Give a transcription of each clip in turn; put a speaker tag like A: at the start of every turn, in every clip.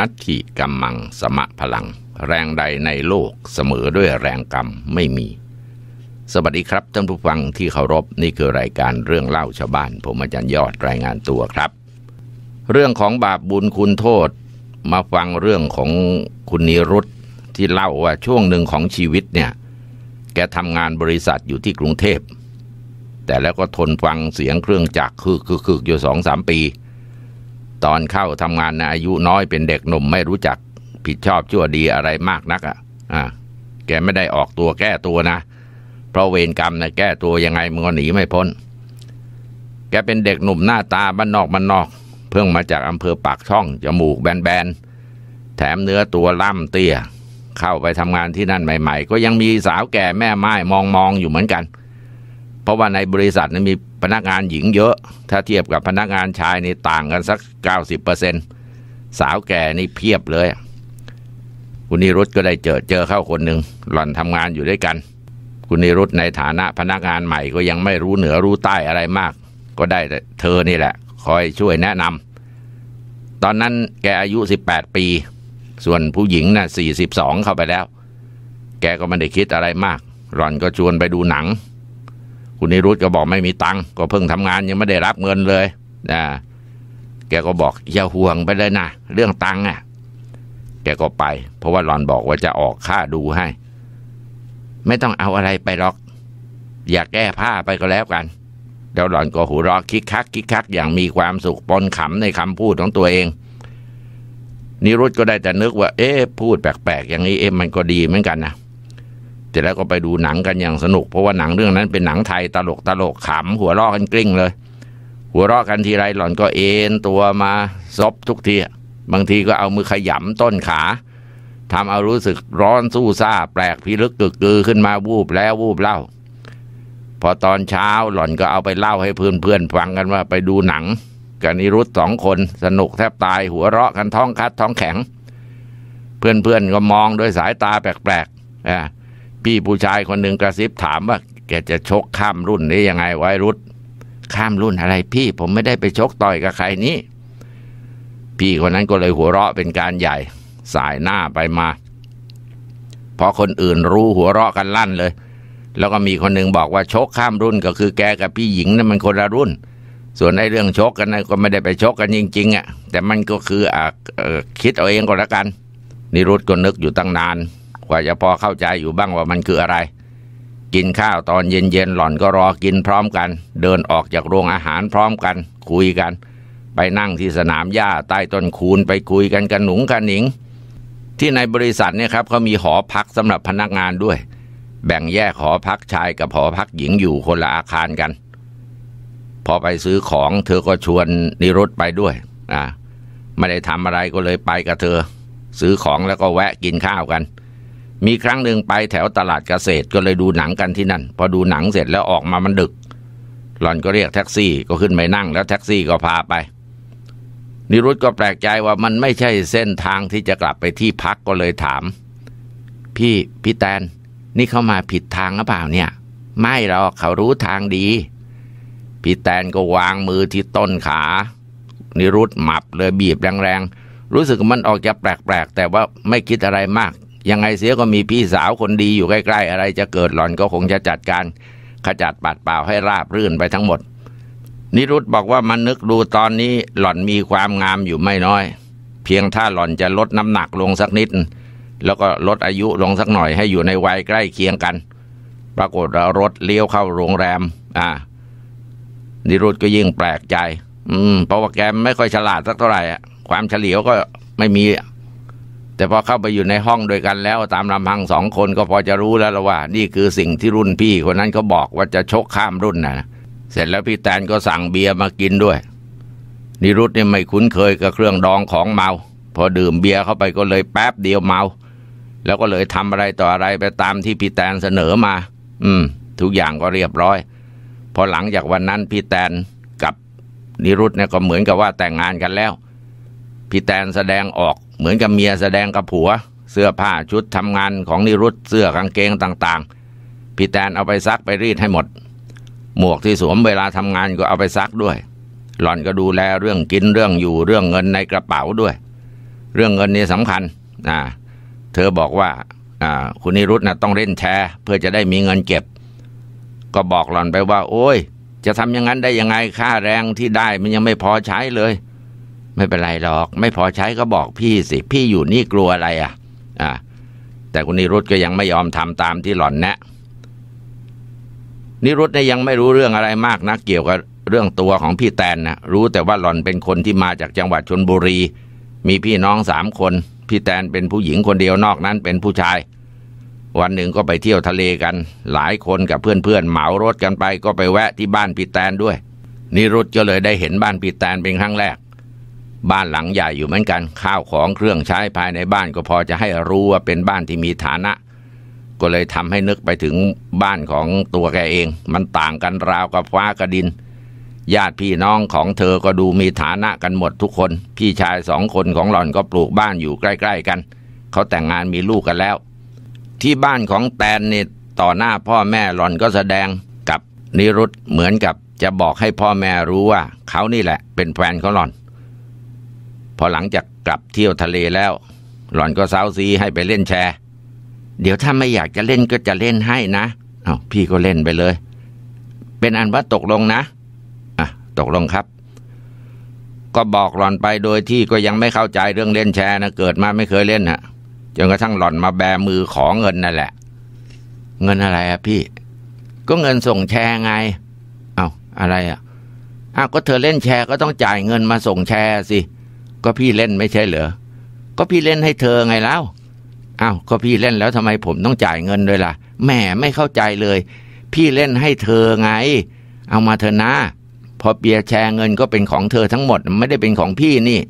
A: นัตถิกัมมังสมะพลังแรงใดในโลกเสมอด้วยแรงกรรมไม่มี สวัสดีครับท่านผู้ฟังที่เคารพนี่คือรายการเรื่องเล่าชาวบ้านผมอาจารย์ยอดรายงานตัวครับ เรื่องของบาปบุญคุณโทษ มาฟังเรื่องของคุณนิรุตที่เล่าว่าช่วงหนึ่งของชีวิตเนี่ยแกทำงานบริษัทอยู่ที่กรุงเทพแต่แล้วก็ทนฟังเสียงเครื่องจักรคือคือคืออยู่สองสามปีตอนเข้าทำงานนะอายุน้อยเป็นเด็กหนุ่มไม่รู้จักผิดชอบชั่วดีอะไรมากนักอ่ะอ่แกไม่ได้ออกตัวแก้ตัวนะ เพราะเวรกรรมนะแก้ตัวยังไงมึงก็หนีไม่พ้น แกเป็นเด็กหนุ่มหน้าตาบ้านนอกบ้านนอก เพิ่งมาจากอำเภอปากช่องจมูกแบนๆแถมเนื้อตัวล่ำเตี้ยเข้าไปทำงานที่นั่นใหม่ ๆ ก็ยังมีสาวแก่แม่ไม้มองๆอยู่เหมือนกัน เพราะว่าในบริษัทนั้นมีพนักงานหญิงเยอะ ถ้าเทียบกับพนักงานชายนี่ต่างกันสัก 90%สาวแก่นี่เพียบเลย คุณนิรุตก็ได้เจอเจอเข้าคนหนึ่งหล่อนทำงานอยู่ด้วยกัน คุณนิรุตในฐานะพนักงานใหม่ก็ยังไม่รู้เหนือรู้ใต้อะไรมาก ก็ได้เธอนี่แหละ คอยช่วยแนะนำ ตอนนั้นแกอายุ 18 ปี ส่วนผู้หญิงนะ่ะ42 เข้าไปแล้ว แกก็ไม่ได้คิดอะไรมากหล่อนก็ชวนไปดูหนังคุณนิรุตก็บอกไม่มีตังค์ก็เพิ่งทำงานยังไม่ได้รับเงินเลยนะแกก็บอกอย่าห่วงไปเลยนะเรื่องตังค์่ะ แกก็ไป เพราะว่าหลอนบอกว่าจะออกค่าดูให้ ไม่ต้องเอาอะไรไปหรอก อยากแก้ผ้าไปก็แล้วกันแล้วหลอนก็หูรอคิกคักคิกคักอย่างมีความสุขปนขำในคำพูดของตัวเองนิรุตก็ได้แต่นึกว่า เอ๊ะพูดแปลกๆอย่างนี้เอ๊ะมันก็ดี เหมือนกันนะเสร็จแล้วก็ไปดูหนังกันอย่างสนุก เพราะว่าหนังเรื่องนั้นเป็นหนังไทยตลกตลกขำหัวเราะกันกลิ้งเลย หัวเราะกันทีไรหล่อนก็เอ็นตัวมาซบทุกทีบางทีก็เอามือขยำต้นขาทำเอารู้สึกร้อนสู้ซาแปลกพิลึกกึกกือขึ้นมาวูบแล้ววูบเล่า พอตอนเช้าหล่อนก็เอาไปเล่าให้เพื่อนๆ ฟังกันว่าไปดูหนังกันนิรุตสองคนสนุกแทบตาย หัวเราะกันท้องคัดท้องแข็ง เพื่อนๆก็มองด้วยสายตาแปลกๆอ่าพี่ผู้ชายคนหนึ่งกระซิบถามว่า แกจะชกข้ามรุ่นนี้ยังไงไวรุษข้ามรุ่นอะไร พี่ผมไม่ได้ไปชกต่อยกับใครนี้พี่คนนั้นก็เลยหัวเราะเป็นการใหญ่สายหน้าไปมาพอคนอื่นรู้หัวเราะกันลั่นเลย แล้วก็มีคนหนึ่งบอกว่าชกข้ามรุ่น ก็คือแกกับพี่หญิงนะั่นมันคนละรุ่น ส่วนในเรื่องชกกันนะก็ไม่ได้ไปชกกันจริง ๆอะ่ะแต่มันก็คือออคิดเอาเองก็แล้วกันนิรุตก็นึกอยู่ตั้งนานกว่าจะพอเข้าใจอยู่บ้างว่ามันคืออะไร กินข้าวตอนเย็นๆหล่อนก็รอกินพร้อมกัน เดินออกจากโรงอาหารพร้อมกัน คุยกัน ไปนั่งที่สนามหญ้าใต้ต้นคูนไปคุยกันกันหนุงกันหนิง ที่ในบริษัทเนี่ยครับเขามีหอพักสำหรับพนักงานด้วย แบ่งแยกหอพักชายกับหอพักหญิงอยู่คนละอาคารกัน พอไปซื้อของเธอก็ชวนนิรุตไปด้วยอ่าไม่ได้ทำอะไรก็เลยไปกับเธอซื้อของแล้วก็แวะกินข้าวกันมีครั้งหนึ่งไปแถวตลาดเกษตรก็เลยดูหนังกันที่นั่น พอดูหนังเสร็จแล้วออกมามันดึก หล่อนก็เรียกแท็กซี่ ก็ขึ้นไปนั่ง แล้วแท็กซี่ก็พาไปนิรุตก็แปลกใจว่ามันไม่ใช่เส้นทางที่จะกลับไปที่พักก็เลยถาม พี่พี่แตนนี่เข้ามาผิดทางหรือเปล่าเนี่ย ไม่หรอกเขารู้ทางดีพี่แตนก็วางมือที่ต้นขานิรุตหมับเลยบีบแรงๆรู้สึกมันออกจะแปลกๆแต่ว่าไม่คิดอะไรมากยังไงเสียก็มีพี่สาวคนดีอยู่ใกล้ ๆ อะไรจะเกิดหล่อนก็คงจะจัดการ ขจัดปัดเปล่าให้ราบรื่นไปทั้งหมด นิรุตบอกว่ามันนึกดูตอนนี้ หล่อนมีความงามอยู่ไม่น้อย เพียงถ้าหล่อนจะลดน้ำหนักลงสักนิด แล้วก็ลดอายุลงสักหน่อยให้อยู่ในวัยใกล้เคียงกัน ปรากฏรถเลี้ยวเข้าโรงแรม อ่า นิรุตก็ยิ่งแปลกใจ อืมเพราะว่าแกไม่ค่อยฉลาดสักเท่าไหร่ความเฉลียวก็ไม่มีแต่พอเข้าไปอยู่ในห้องโดยกันแล้วตามลำพังสองคนก็พอจะรู้แล้วละว่า นี่คือสิ่งที่รุ่นพี่คนนั้นเขาบอกว่าจะชกข้ามรุ่นนะเสร็จแล้วพี่แตนก็สั่งเบียร์มากินด้วย นิรุตเนี่ยไม่คุ้นเคยกับเครื่องดองของเมาพอดื่มเบียร์เข้าไปก็เลยแป๊บเดียวเมา แล้วก็เลยทำอะไรต่ออะไรไปตามที่พี่แตนเสนอมา อืม ทุกอย่างก็เรียบร้อย พอหลังจากวันนั้นพี่แตนกับนิรุตเนี่ยก็เหมือนกับว่าแต่งงานกันแล้วพี่แตนแสดงออกเหมือนกับเมียแสดงกับผัว เสื้อผ้าชุดทำงานของนิรุตเสื้อกางเกงต่างๆ พี่แตนเอาไปซักไปรีดให้หมด หมวกที่สวมเวลาทำงานก็เอาไปซักด้วย หล่อนก็ดูแลเรื่องกินเรื่องอยู่เรื่องเงินในกระเป๋าด้วย เรื่องเงินนี่สำคัญอ่าเธอบอกว่าอ่าคุณนิรุตนะต้องเล่นแชร์เพื่อจะได้มีเงินเก็บ ก็บอกหล่อนไปว่า โอ้ย จะทำอย่างนั้นได้ยังไงค่าแรงที่ได้มันยังไม่พอใช้เลยไม่เป็นไรหรอก ไม่พอใช้ก็บอกพี่สิ พี่อยู่นี่กลัวอะไรอ่ะ อ่า แต่คุณนิรุตก็ยังไม่ยอมทำตามที่หล่อนแนะนิรุตเนี่ยยังไม่รู้เรื่องอะไรมากนะักเกี่ยวกับเรื่องตัวของพี่แตนนะรู้แต่ว่าหล่อนเป็นคนที่มาจากจังหวัดชนบุรี มีพี่น้องสามคน พี่แตนเป็นผู้หญิงคนเดียวนอกนั้นเป็นผู้ชาย วันหนึ่งก็ไปเที่ยวทะเลกัน หลายคนกับเพื่อนๆเหมารถกันไปก็ไปแวะที่บ้านพี่แตนด้วย นิรุตก็เลยได้เห็นบ้านพี่แตนเป็นครั้งแรกบ้านหลังใหญ่อยู่เหมือนกันข้าวของเครื่องใช้ภายในบ้านก็พอจะให้รู้ว่าเป็นบ้านที่มีฐานะ ก็เลยทำให้นึกไปถึงบ้านของตัวแกเอง มันต่างกันราวกับฟ้ากับดิน ญาติพี่น้องของเธอก็ดูมีฐานะกันหมดทุกคน พี่ชายสองคนของหล่อนก็ปลูกบ้านอยู่ใกล้ ๆ กันเขาแต่งงานมีลูกกันแล้ว ที่บ้านของแตนนี่ต่อหน้าพ่อแม่หล่อนก็แสดงกับนิรุตเหมือนกับจะบอกให้พ่อแม่รู้ว่าเขานี่แหละ เป็นแฟนของหล่อนพอหลังจากกลับเที่ยวทะเลแล้ว หล่อนก็เซาซีให้ไปเล่นแชร์ เดี๋ยวถ้าไม่อยากจะเล่นก็จะเล่นให้นะเอาพี่ก็เล่นไปเลย เป็นอันว่าตกลงนะ อ่ะตกลงครับ ก็บอกหล่อนไปโดยที่ก็ยังไม่เข้าใจเรื่องเล่นแชร์นะเกิดมาไม่เคยเล่นฮะจนกระทั่งหล่อนมาแบมือขอเงินนั่นแหละ เงินอะไรอะพี่ ก็เงินส่งแชร์ไงเอาอะไรอะอ้าวก็เธอเล่นแชร์ก็ต้องจ่ายเงินมาส่งแชร์สิก็พี่เล่นไม่ใช่เหรอ ก็พี่เล่นให้เธอไงแล้วอ้าวก็พี่เล่นแล้วทำไมผมต้องจ่ายเงินด้วยล่ะ แหมไม่เข้าใจเลย พี่เล่นให้เธอไง เอามาเธอนะ พอเปียแชร์เงินก็เป็นของเธอทั้งหมด ไม่ได้เป็นของพี่นี่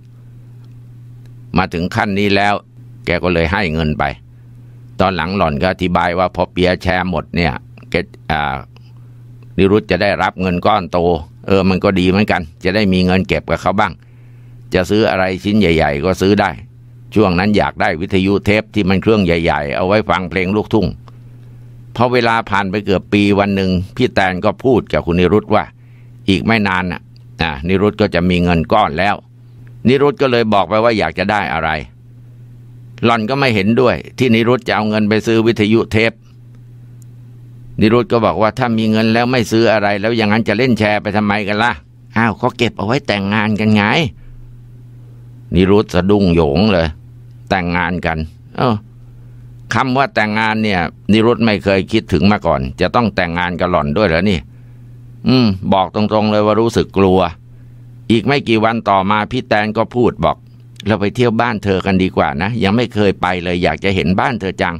A: มาถึงขั้นนี้แล้ว แกก็เลยให้เงินไป ตอนหลังหล่อนก็อธิบายว่าพอเปียแชร์หมดเนี่ยเกอ่านิรุตจะได้รับเงินก้อนโต เออมันก็ดีเหมือนกัน จะได้มีเงินเก็บกับเขาบ้างจะซื้ออะไรชิ้นใหญ่ๆ ก็ซื้อได้ ช่วงนั้นอยากได้วิทยุเทปที่มันเครื่องใหญ่ ๆ เอาไว้ฟังเพลงลูกทุ่งพอเวลาผ่านไปเกือบปีวันหนึ่ง พี่แตนก็พูดกับคุณนิรุตว่า อีกไม่นานน่ะ นิรุตก็จะมีเงินก้อนแล้ว นิรุตก็เลยบอกไปว่าอยากจะได้อะไร หล่อนก็ไม่เห็นด้วย ที่นิรุตจะเอาเงินไปซื้อวิทยุเทป นิรุตก็บอกว่าถ้ามีเงินแล้วไม่ซื้ออะไร แล้วอย่างนั้นจะเล่นแชร์ไปทำไมกันละ่ะ อ้าวเขาเก็บเอาไว้แต่งงานกันไงนิรุตสะดุ้งโยงเลย แต่งงานกัน เออคำว่าแต่งงานเนี่ยนิรุตไม่เคยคิดถึงมาก่อน จะต้องแต่งงานกับหล่อนด้วยเหรอนี่อืม บอกตรงๆ เลยว่ารู้สึกกลัว อีกไม่กี่วันต่อมาพี่แตนก็พูดบอกเราไปเที่ยวบ้านเธอกันดีกว่านะยังไม่เคยไปเลย อยากจะเห็นบ้านเธอจัง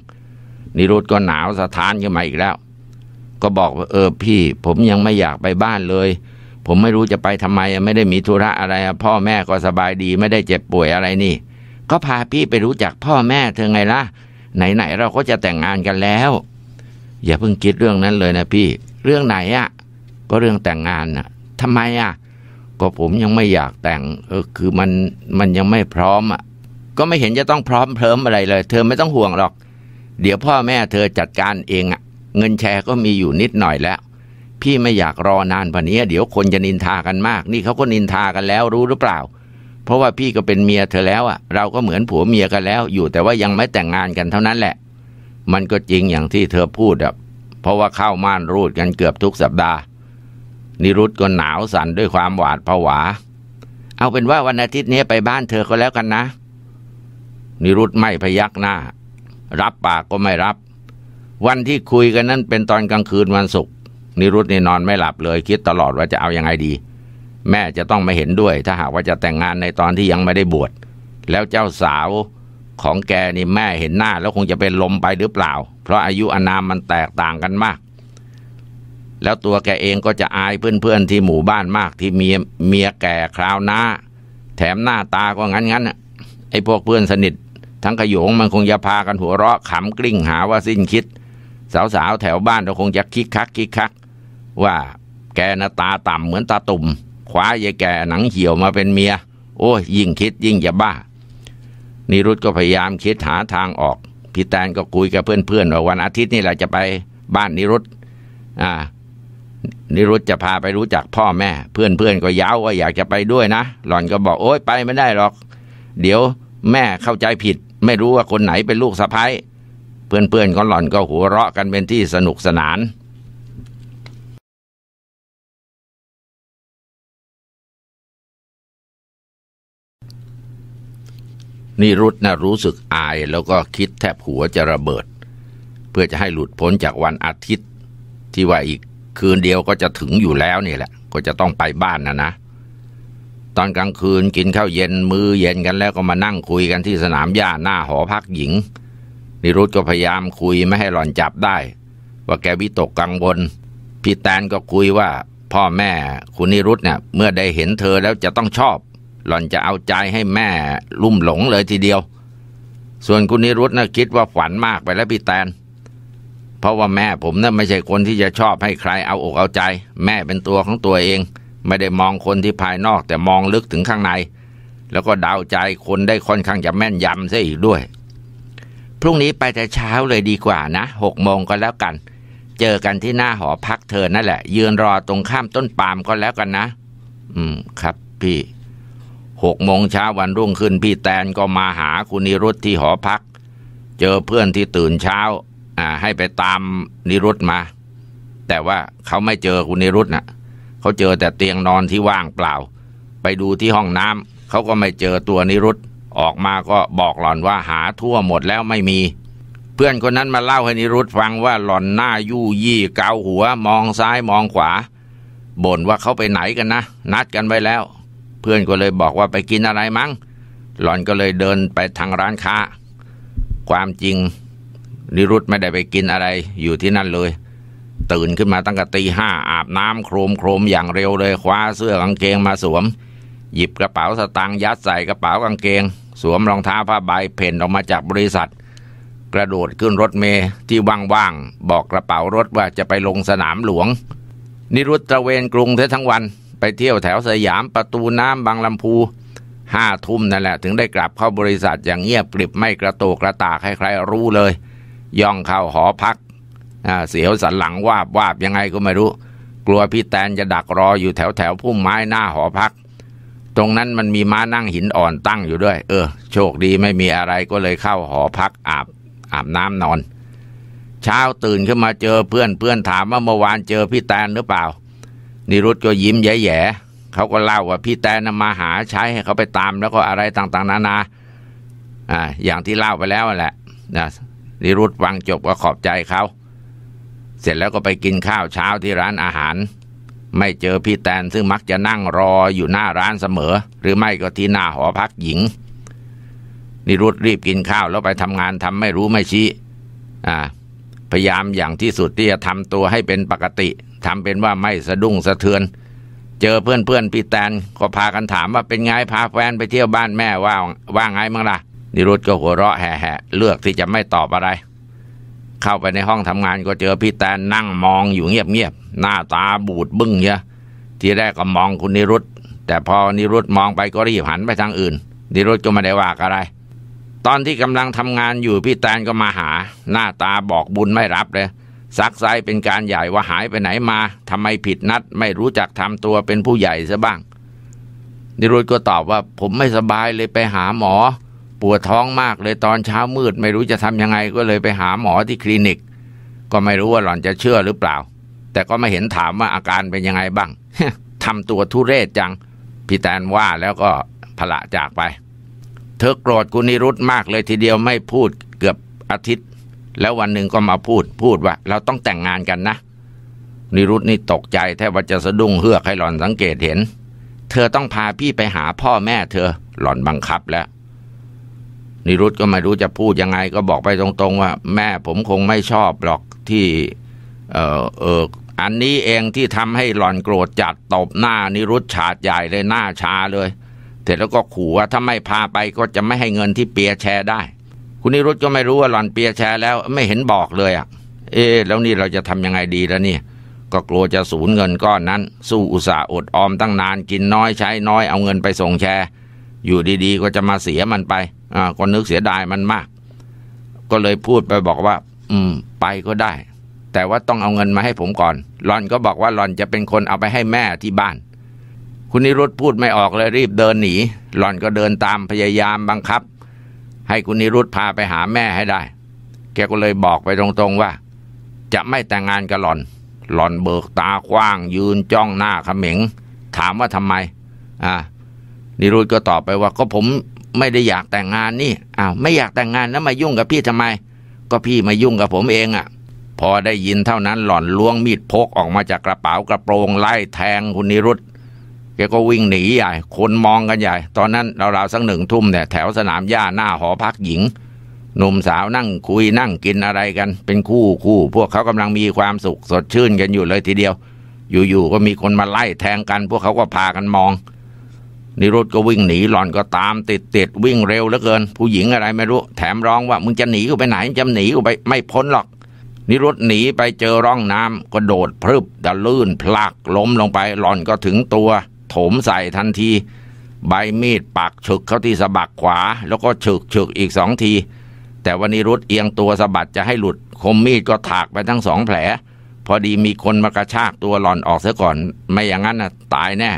A: นิรุตก็หนาวสะท้านขึ้นมาอีกแล้ว ก็บอกว่าเออพี่ ผมยังไม่อยากไปบ้านเลยผมไม่รู้จะไปทำไมไม่ได้มีธุระอะไรพ่อแม่ก็สบายดีไม่ได้เจ็บป่วยอะไรนี่ ก็พาพี่ไปรู้จักพ่อแม่เธอไงล่ะ ไหนๆเราก็จะแต่งงานกันแล้ว อย่าเพิ่งคิดเรื่องนั้นเลยนะพี่เรื่องไหนอะ่ะก็เรื่องแต่งงานน่ะทำาไมอะ่ะ ก็ผมยังไม่อยากแต่งเออคือมันมันยังไม่พร้อมอ่ะก็ไม่เห็นจะต้องพร้อมเพิ่มอะไรเลย เธอไม่ต้องห่วงหรอก เดี๋ยวพ่อแม่เธอจัดการเองอ่ะเงินแชร์ก็มีอยู่นิดหน่อยแล้วพี่ไม่อยากรอนานพว่นี้เดี๋ยวคนจะนินทากันมาก นี่เขาก็นินทากันแล้วรู้หรือเปล่า เพราะว่าพี่ก็เป็นเมียเธอแล้วอ่ะเราก็เหมือนผัวเมียกันแล้ว อยู่แต่ว่ายังไม่แต่งงานกันเท่านั้นแหละ มันก็จริงอย่างที่เธอพูดอ่ะเพราะว่าเข้าม่านรูดกันเกือบทุกสัปดาห์นิรุตก็หนาวสั่นด้วยความหวาดผวา เอาเป็นว่าวันอาทิตย์นี้ไปบ้านเธอก็แล้วกันนะ นิรุตไม่พยักหน้า รับปากก็ไม่รับ วันที่คุยกันนั้น เป็นตอนกลางคืนวันศุกร์นิรุตนี่นอนไม่หลับเลยคิดตลอดว่าจะเอาอยัางไงดี แม่จะต้องไม่เห็นด้วย ถ้าหากว่าจะแต่งงานในตอนที่ยังไม่ได้บวชแล้วเจ้าสาวของแกนี่แม่เห็นหน้าแล้วคงจะเป็นลมไปหรือเปล่า เพราะอายุอนามมันแตกต่างกันมาก แล้วตัวแกเองก็จะอายเพื่อนๆที่หมู่บ้านมากที่เมียเมียแก่คราวหน้าแถมหน้าตาก็งั้นๆไอ้พวกเพื่อนสนิท ทั้งขยงมันคงจะพากันหัวเราะขำกลิ้งหาว่าสิ้นคิด สาวๆแถวบ้านเราคงจะคิกคักคิกคักว่าแกนะตาต่ำเหมือนตาตุ่มขวายายแกหนังเหี่ยวมาเป็นเมีย โอ้ยยิ่งคิดยิ่งจะบ้านิรุตก็พยายามคิดหาทางออกพี่แตนก็คุยกับเพื่อนๆว่าวันอาทิตย์นี่แหละจะไปบ้านนิรุตอ่านิรุตจะพาไปรู้จักพ่อแม่ เพื่อนๆก็ย้าวว่าอยากจะไปด้วยนะ หล่อนก็บอกโอ้ยไปไม่ได้หรอก เดี๋ยวแม่เข้าใจผิด ไม่รู้ว่าคนไหนเป็นลูกสะพ้ายเพื่อนๆก็หล่อนก็หัวเราะกันเป็นที่สนุกสนานนิรุตนะรู้สึกอายแล้วก็คิดแทบหัวจะระเบิด เพื่อจะให้หลุดพ้นจากวันอาทิตย์ที่ว่าอีกคืนเดียวก็จะถึงอยู่แล้วนี่แหละ ก็จะต้องไปบ้านนะนะ ตอนกลางคืนกินข้าวเย็นมือเย็นกันแล้วก็มานั่งคุยกันที่สนามหญ้าหน้าหอพักหญิง นิรุตก็พยายามคุยไม่ให้หล่อนจับได้ว่าแกวิตกกังวลพี่แตนก็คุยว่าพ่อแม่คุณนิรุตเนี่ย เมื่อได้เห็นเธอแล้วจะต้องชอบหล่อนจะเอาใจให้แม่ลุ่มหลงเลยทีเดียว ส่วนคุณนิรุตนะคิดว่าฝันมากไปแล้วพี่แตนเพราะว่าแม่ผมนะ่ะไม่ใช่คนที่จะชอบให้ใครเอาอกเอาใจ แม่เป็นตัวของตัวเอง ไม่ได้มองคนที่ภายนอกแต่มองลึกถึงข้างใน แล้วก็ดาวใจคนได้ค่อนข้างจะแม่นยำซะอีกด้วย พรุ่งนี้ไปแต่เช้าเลยดีกว่านะหกโมงก็แล้วกัน เจอกันที่หน้าหอพักเธอนั่นแหละ ยืนรอตรงข้ามต้นปาล์มก็แล้วกันนะ อืม ครับ พี่หกโมงเช้าวันรุ่งขึ้นพี่แตนก็มาหาคุณนิรุตที่หอพัก เจอเพื่อนที่ตื่นเช้าอ่าให้ไปตามนิรุตมา แต่ว่าเขาไม่เจอคุณนิรุตนะ่ะ เขาเจอแต่เตียงนอนที่ว่างเปล่า ไปดูที่ห้องน้ำเขาก็ไม่เจอตัวนิรุตออกมาก็บอกหล่อนว่าหาทั่วหมดแล้วไม่มี เพื่อนคนนั้นมาเล่าให้นิรุตฟังว่าหล่อนหน้ายู่ยี่เกาหัวมองซ้ายมองขวาบ่นว่าเขาไปไหนกันนะนัดกันไว้แล้วเพื่อนก็เลยบอกว่าไปกินอะไรมั้ง หล่อนก็เลยเดินไปทางร้านค้า ความจริง นิรุตไม่ได้ไปกินอะไร อยู่ที่นั่นเลย ตื่นขึ้นมาตั้งแต่ตีห้าอาบน้ำโครมโครมอย่างเร็วเลยคว้าเสื้อกางเกงมาสวม หยิบกระเป๋าสตางค์ยัดใส่กระเป๋ากางเกง สวมรองเท้าผ้าใบเพ่นออกมาจากบริษัท กระโดดขึ้นรถเมย์ที่ว่างๆบอกกระเป๋ารถว่าจะไปลงสนามหลวง นิรุตตะเวนกรุงเททั้งวันไปเที่ยวแถวสยามประตูน้ำบางลำพูห้าทุ่มนั่นแหละ ถึงได้กลับเข้าบริษัทอย่างเงียบกริบไม่กระโตกกระตากให้ใครรู้เลย ย่องเข้าหอพัก เสียวสันหลังวาบวาบยังไงก็ไม่รู้ กลัวพี่แตนจะดักรออยู่แถวแถวพุ่มไม้ หน้าหอพัก ตรงนั้นมันมีม้านั่งหินอ่อนตั้งอยู่ด้วยเออโชคดีไม่มีอะไรก็เลยเข้าหอพัก อาบอาบน้ำนอนเช้าตื่นขึ้นมาเจอเพื่อนเพื่อนถามว่าเมื่อวานเจอพี่แตนหรือเปล่านิรุตก็ยิ้มแย่ๆเขาก็เล่าว่าพี่แตนมาหาใช้ให้เขาไปตาม แล้วก็อะไรต่างๆนานาอ่าอย่างที่เล่าไปแล้วแหละนะนิรุตฟังจบก็ขอบใจเขา เสร็จแล้วก็ไปกินข้าวเช้าที่ร้านอาหาร ไม่เจอพี่แตนซึ่งมักจะนั่งรออยู่หน้าร้านเสมอ หรือไม่ก็ที่หน้าหอพักหญิง นิรุตรีบกินข้าวแล้วไปทำงานทำไม่รู้ไม่ชี้ อ่า พยายามอย่างที่สุดที่จะทำตัวให้เป็นปกติทำเป็นว่าไม่สะดุ้งสะเทือน เจอเพื่อนเพื่อนพี่แตนก็พากันถามว่าเป็นไงพาแฟนไปเที่ยวบ้านแม่ว่า ว่าไงมั่งล่ะนิรุตก็หัวเราะแห่ๆเลือกที่จะไม่ตอบอะไร เข้าไปในห้องทำงานก็เจอพี่แตนนั่งมองอยู่เงียบๆหน้าตาบูดบึ้งเยอะทีแรกก็มองคุณนิรุตแต่พอนิรุตมองไปก็รีบหันไปทางอื่น นิรุตก็ไม่ได้ว่าอะไร ตอนที่กำลังทำงานอยู่พี่แตนก็มาหา หน้าตาบอกบุญไม่รับเลยซักไซเป็นการใหญ่ว่าหายไปไหนมาทำไมผิดนัด ไม่รู้จักทำตัวเป็นผู้ใหญ่ซะบ้าง นิรุธก็ตอบว่าผมไม่สบายเลยไปหาหมอปวดท้องมากเลยตอนเช้ามืด ไม่รู้จะทำยังไงก็เลยไปหาหมอที่คลินิก ก็ไม่รู้ว่าหล่อนจะเชื่อหรือเปล่า แต่ก็ไม่เห็นถามว่าอาการเป็นยังไงบ้างทำตัวทุเรศจังพี่แตนว่าแล้วก็พละจากไปเธอโกรธกุนิรุธมากเลยทีเดียวไม่พูดเกือบอาทิตย์แล้ววันหนึ่งก็มาพูดพูดว่า เราต้องแต่งงานกันนะ นิรุตนี่ตกใจ แทบจะสะดุ้งเฮือกให้หล่อนสังเกตเห็น เธอต้องพาพี่ไปหาพ่อแม่เธอ หล่อนบังคับแล้ว นิรุตก็ไม่รู้จะพูดยังไง ก็บอกไปตรงๆว่า แม่ผมคงไม่ชอบหรอกที่เออเอออันนี้เองที่ทำให้หล่อนโกรธจัดตบหน้า นิรุตฉาดใหญ่เลย หน้าชาเลยเสร็จแล้วก็ขู่ว่าถ้าไม่พาไปก็จะไม่ให้เงินที่เปียแชร์ได้คุณนิรุตก็ไม่รู้ว่าหล่อนเปียแชร์ แล้วไม่เห็นบอกเลยอะ่ะเอ๊แล้วนี่เราจะทำยังไงดีแล้วเนี่ย ก็กลัวจะสูญเงินก้อนนั้น สู้อุตส่าห์อดออมตั้งนานกินน้อยใช้น้อยเอาเงินไปส่งแชร์ อยู่ดีๆ ก็จะมาเสียมันไปอ่าก็นึกเสียดายมันมาก ก็เลยพูดไปบอกว่า อืม ไปก็ได้ แต่ว่าต้องเอาเงินมาให้ผมก่อน หลอนก็บอกว่าหลอนจะเป็นคนเอาไปให้แม่ที่บ้าน คุณนิรุตพูดไม่ออกเลยรีบเดินหนี หล่อนก็เดินตามพยายามบังคับให้คุณนิรุธพาไปหาแม่ให้ได้ แกก็เลยบอกไปตรงๆว่าจะไม่แต่งงานกับหลอน หลอนเบิกตากว้างยืนจ้องหน้าขม็ง ถามว่าทำไม อ่านิรุธก็ตอบไปว่า ก็ผมไม่ได้อยากแต่งงานนี่อ้าวไม่อยากแต่งงานแล้วมายุ่งกับพี่ทำไม ก็พี่มายุ่งกับผมเองอะ่ะพอได้ยินเท่านั้นหล่อนล้วงมีดพกออกมาจากกระเป๋ากระโปรงไล่แทงคุณนิรุธแกก็วิ่งหนีใหญ่ คนมองกันใหญ่ ตอนนั้นราวๆสักหนึ่งทุ่มเนี่ยแถวสนามหญ้าหน้าหอพักหญิง หนุ่มสาวนั่งคุยนั่งกินอะไรกัน เป็นคู่คู่พวกเขากำลังมีความสุขสดชื่นกันอยู่เลยทีเดียว อยู่ๆก็มีคนมาไล่แทงกันพวกเขาก็พากันมองนิรุธก็วิ่งหนี หล่อนก็ตามติดติดวิ่งเร็วเหลือเกิน ผู้หญิงอะไรไม่รู้ แถมร้องว่า มึงจะหนีกูไปไหนจะหนีกูไปไม่พ้นหรอก นิรุธหนีไปเจอร่องน้ำก็โดดพรึบดะลื่น พลักล้มลงไป หล่อนก็ถึงตัวถมใส่ทันทีใบมีดปักฉึกเข้าที่สะบักขวา แล้วก็ฉึกฉึกอีกสองที แต่วันนี้รุดเอียงตัวสะบัดจะให้หลุดคมมีดก็ถากไปทั้งสองแผล พอดีมีคนมากระชากตัวหล่อนออกเสียก่อนไม่อย่างนั้นนะตายแน่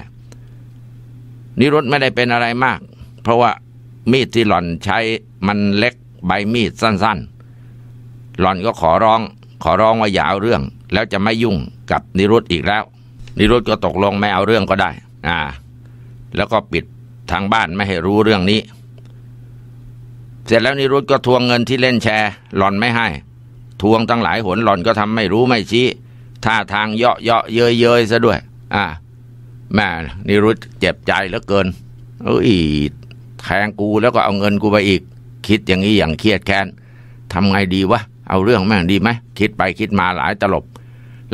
A: นิรุธไม่ได้เป็นอะไรมากเพราะว่ามีดที่หล่อนใช้มันเล็กใบมีดสั้นๆ หล่อนก็ขอร้อง ขอร้องว่าอย่าเอาเรื่องแล้วจะไม่ยุ่งกับนิรุธอีกแล้ว นิรุธก็ตกลงไม่เอาเรื่องก็ได้อ่า แล้วก็ปิดทางบ้านไม่ให้รู้เรื่องนี้ เสร็จแล้วนิรุตก็ทวงเงินที่เล่นแชร์ หลอนไม่ให้ ทวงตั้งหลายหนหลอนก็ทำไม่รู้ไม่ชี้ท่าทางเยาะเยาะเย้ยเย้ยซะด้วย อ่าแม่นิรุตเจ็บใจเหลือเกิน เอ้ยแทงกูแล้วก็เอาเงินกูไปอีก คิดอย่างนี้อย่างเครียดแค้นทำไงดีวะเอาเรื่องแม่งดีไหมคิดไปคิดมาหลายตลบ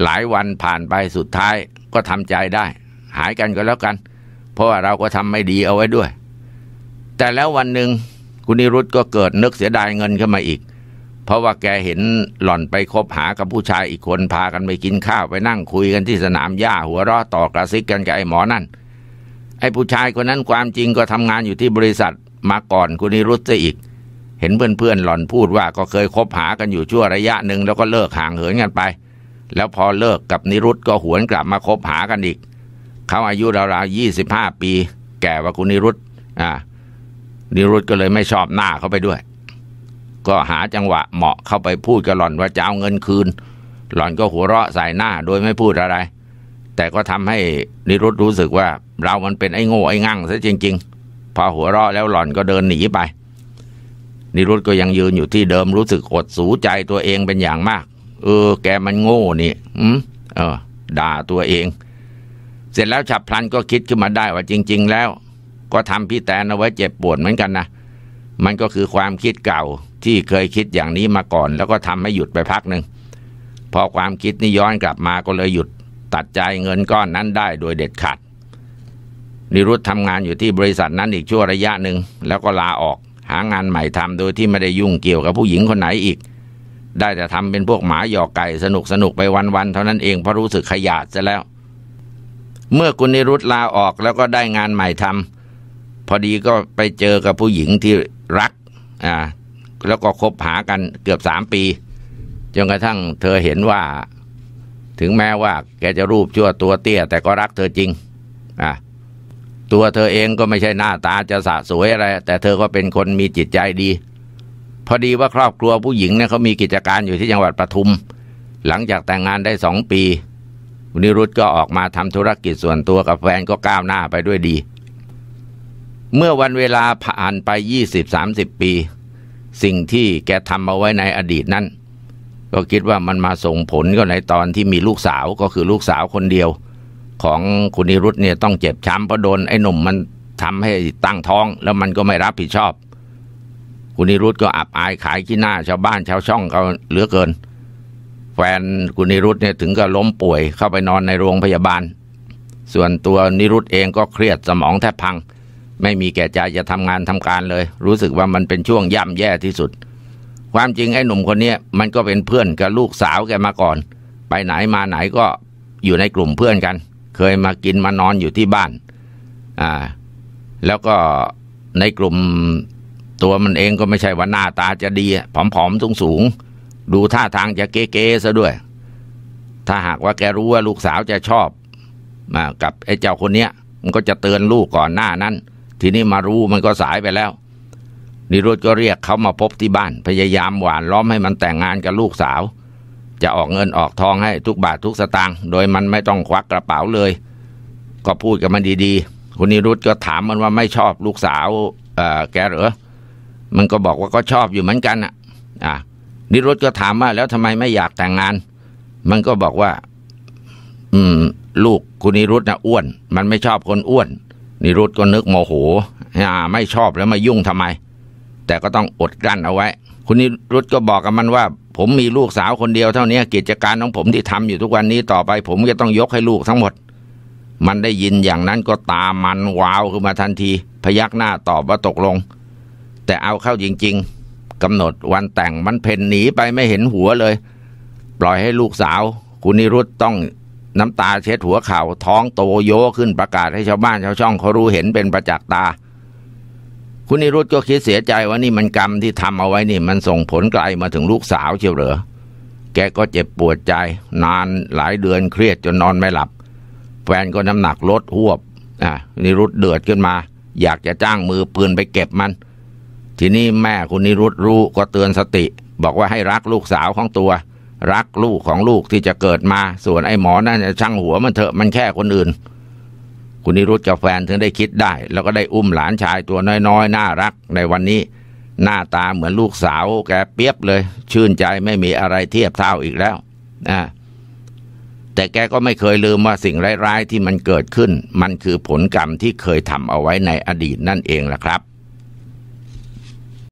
A: หลายวันผ่านไปสุดท้าย ก็ทำใจได้หายกันก็แล้วกัน เพราะว่าเราก็ทำไม่ดีเอาไว้ด้วย แต่แล้ววันหนึ่งคุณนิรุตก็เกิดนึกเสียดายเงินขึ้นมาอีก เพราะว่าแกเห็นหล่อนไปคบหากับผู้ชายอีกคนพากันไปกินข้าวไปนั่งคุยกันที่สนามหญ้าหัวเราะต่อกระซิกกันกับไอ้หมอนั่น ไอ้ผู้ชายคนนั้นความจริงก็ทำงานอยู่ที่บริษัทมาก่อนคุณนิรุตซะอีก เห็นเพื่อนๆหล่อนพูดว่าก็เคยคบหากันอยู่ชั่วระยะหนึ่งแล้วก็เลิกห่างเหินกันไป แล้วพอเลิกกับนิรุตก็หวนกลับมาคบหากันอีกเขาอายุราวๆยี่สิบห้าปีแก่กว่าคุณนิรุต อ่า นิรุตก็เลยไม่ชอบหน้าเขาไปด้วย ก็หาจังหวะเหมาะเข้าไปพูดกับหล่อนว่าจะเอาเงินคืน หล่อนก็หัวเราะใส่หน้าโดยไม่พูดอะไร แต่ก็ทำให้นิรุตรู้สึกว่า เรามันเป็นไอ้โง่ไอ้งั่งซะจริง ๆ พอหัวเราะแล้วหล่อนก็เดินหนีไป นิรุตก็ยังยืนอยู่ที่เดิมรู้สึกอดสูใจตัวเองเป็นอย่างมาก เออ แกมันโง่นี่ อืมเออ ด่าตัวเองเสร็จแล้วฉับพลันก็คิดขึ้นมาได้ว่าจริง ๆ แล้ว ก็ทำพี่แตนเอาไว้เจ็บปวดเหมือนกันนะมันก็คือความคิดเก่าที่เคยคิดอย่างนี้มาก่อน แล้วก็ทำให้หยุดไปพักหนึ่งพอความคิดนี้ย้อนกลับมาก็เลยหยุดตัดใจเงินก้อนนั้นได้โดยเด็ดขาดนิรุธทำงานอยู่ที่บริษัทนั้นอีกชั่วระยะหนึ่งแล้วก็ลาออกหางานใหม่ทำโดยที่ไม่ได้ยุ่งเกี่ยวกับผู้หญิงคนไหนอีก ได้แต่ทำเป็นพวกหมาหยอกไก่สนุกสนุกไปวันๆเท่านั้นเองเพราะรู้สึกขยาดจะแล้วเมื่อคุณนิรุตลาออกแล้วก็ได้งานใหม่ทำ พอดีก็ไปเจอกับผู้หญิงที่รักอ่าแล้วก็คบหากันเกือบสามปี จนกระทั่งเธอเห็นว่าถึงแม้ว่าแกจะรูปชั่วตัวเตี้ยแต่ก็รักเธอจริงอ่าตัวเธอเองก็ไม่ใช่หน้าตาจะสะสวยอะไร แต่เธอก็เป็นคนมีจิตใจดี พอดีว่าครอบครัวผู้หญิงเนี่ยเขามีกิจการอยู่ที่จังหวัดปทุม หลังจากแต่งงานได้สองปีคุณนิรุตก็ออกมาทำธุรกิจส่วนตัวกับแฟนก็ก้าวหน้าไปด้วยดี เมื่อวันเวลาผ่านไป 20-30 ปี สิ่งที่แกทำเอาไว้ในอดีตนั้น ก็คิดว่ามันมาส่งผลก็ในตอนที่มีลูกสาวก็คือลูกสาวคนเดียว ของคุณนิรุตเนี่ยต้องเจ็บช้ำเพราะโดนไอ้หนุ่มมันทำให้ตั้งท้องแล้วมันก็ไม่รับผิดชอบ คุณนิรุตก็อับอายขายขี้หน้าชาวบ้านชาวช่องเขาเหลือเกินแฟนคุณนิรุธเนี่ยถึงกับล้มป่วยเข้าไปนอนในโรงพยาบาล ส่วนตัวนิรุธเองก็เครียดสมองแทบพัง ไม่มีแก่ใจจะทำงานทำการเลย รู้สึกว่ามันเป็นช่วงย่ำแย่ที่สุด ความจริงไอ้หนุ่มคนนี้มันก็เป็นเพื่อนกับลูกสาวแกมาก่อน ไปไหนมาไหนก็อยู่ในกลุ่มเพื่อนกัน เคยมากินมานอนอยู่ที่บ้านอ่าแล้วก็ในกลุ่มตัวมันเองก็ไม่ใช่ว่าหน้าตาจะดีผอม ๆ สูงๆดูท่าทางจะเก๋ๆซะด้วย ถ้าหากว่าแกรู้ว่าลูกสาวจะชอบมากับไอ้เจ้าคนเนี้ย มันก็จะเตือนลูกก่อนหน้านั้น ทีนี้มารู้มันก็สายไปแล้ว นิรุธก็เรียกเขามาพบที่บ้าน พยายามหวานล้อมให้มันแต่งงานกับลูกสาว จะออกเงินออกทองให้ทุกบาททุกสตางค์ โดยมันไม่ต้องควักกระเป๋าเลย ก็พูดกับมันดี ๆ คุณนิรุธก็ถามมันว่าไม่ชอบลูกสาวแกเหรอมันก็บอกว่าก็ชอบอยู่เหมือนกันอ่ะอ่ะนิรธก็ถามว่า แล้วทำไมไม่อยากแต่งงาน มันก็บอกว่า อืม ลูกคุณนิรุตนะอ้วน มันไม่ชอบคนอ้วนนิรุตก็นึกโมโหฮ่าไม่ชอบแล้วมายุ่งทำไม แต่ก็ต้องอดกั้นเอาไว้คุณนิรุตก็บอกกับมันว่า ผมมีลูกสาวคนเดียวเท่านี้กิจการของ ผมที่ทำอยู่ทุกวันนี้ต่อไป ผมจะต้องยกให้ลูกทั้งหมด มันได้ยินอย่างนั้นก็ตามันวาวขึ้นมาทันที พยักหน้าตอบว่าตกลง แต่เอาเข้าจริง ๆกำหนดวันแต่งมันเพ่นหนีไปไม่เห็นหัวเลย ปล่อยให้ลูกสาว คุณนิรุตต้องน้ำตาเช็ดหัวเขา่าท้องโตโยขึ้นประกาศให้ชาวบ้านชาวช่อง เขารู้เห็นเป็นประจักษ์ตา คุณนิรุตก็คิดเสียใจว่านี่มันกรรมที่ทำเอาไว้นี่ มันส่งผลไกลมาถึงลูกสาวเชียวเหรอแกก็เจ็บปวดใจ นานหลายเดือนเครียดจนนอนไม่หลับ แฟนก็น้ำหนักลดหวบ อ่ะนิรุตเดือดขึ้นมา อยากจะจ้างมือปืนไปเก็บมันทีนี้แม่คุณนิรุตรู้ก็เตือนสติ บอกว่าให้รักลูกสาวของตัว รักลูกของลูกที่จะเกิดมา ส่วนไอ้หมอนั่นช่างหัวมันเถอะมันแค่คนอื่น คุณนิรุตกับแฟนถึงได้คิดได้ แล้วก็ได้อุ้มหลานชายตัวน้อยๆน่ารักในวันนี้ หน้าตาเหมือนลูกสาวแกเปียบเลย ชื่นใจไม่มีอะไรเทียบเท่าอีกแล้ว นะ แต่แกก็ไม่เคยลืมว่าสิ่งร้ายๆ ที่มันเกิดขึ้น มันคือผลกรรมที่เคยทำเอาไว้ในอดีตนั่นเองล่ะครับ